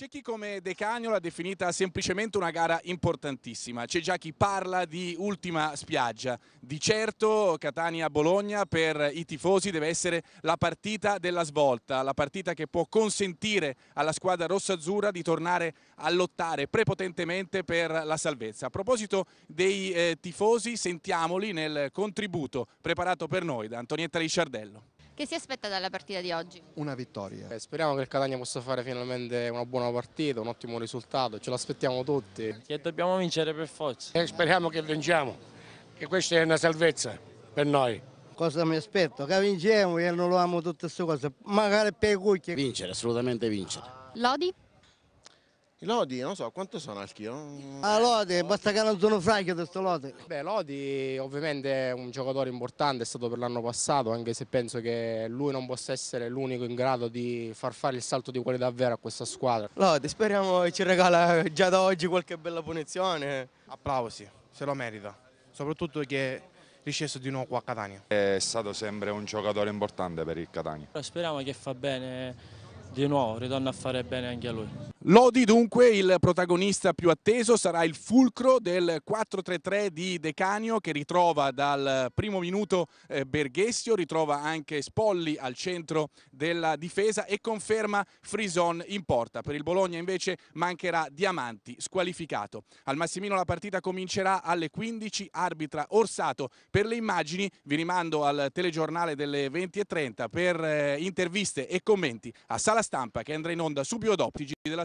C'è chi come Decagno l'ha definita semplicemente una gara importantissima, c'è già chi parla di ultima spiaggia, di certo Catania-Bologna per i tifosi deve essere la partita della svolta, la partita che può consentire alla squadra rossa-azzurra di tornare a lottare prepotentemente per la salvezza. A proposito dei eh, tifosi sentiamoli nel contributo preparato per noi da Antonietta Ricciardello. Che si aspetta dalla partita di oggi? Una vittoria. Eh, speriamo che il Catania possa fare finalmente una buona partita, un ottimo risultato, ce l'aspettiamo tutti. Che dobbiamo vincere per forza. E eh, speriamo che vinciamo, che questa è una salvezza per noi. Cosa mi aspetto? Che vinciamo non lo annuliamo tutte queste cose, magari per i cucchi. Vincere, assolutamente vincere. Lodi? I lodi, non so, quanto sono al chilo? Ah, lodi, basta che non sono franchi da sto lodi. Beh, Lodi ovviamente è un giocatore importante, è stato per l'anno passato, anche se penso che lui non possa essere l'unico in grado di far fare il salto di qualità vera a questa squadra. Lodi, speriamo che ci regala già da oggi qualche bella punizione. Applausi, se lo merita, soprattutto che risceso di nuovo qua a Catania. È stato sempre un giocatore importante per il Catania. Speriamo che fa bene di nuovo, ritorna a fare bene anche a lui. Lodi dunque il protagonista più atteso sarà il fulcro del 4-3-3 di De Canio che ritrova dal primo minuto eh, Berghessio, ritrova anche Spolli al centro della difesa e conferma Frison in porta. Per il Bologna invece mancherà Diamanti squalificato. Al Massimino la partita comincerà alle 15, arbitra Orsato. Per le immagini vi rimando al telegiornale delle 20.30 per eh, interviste e commenti a Sala Stampa che andrà in onda subito dopo della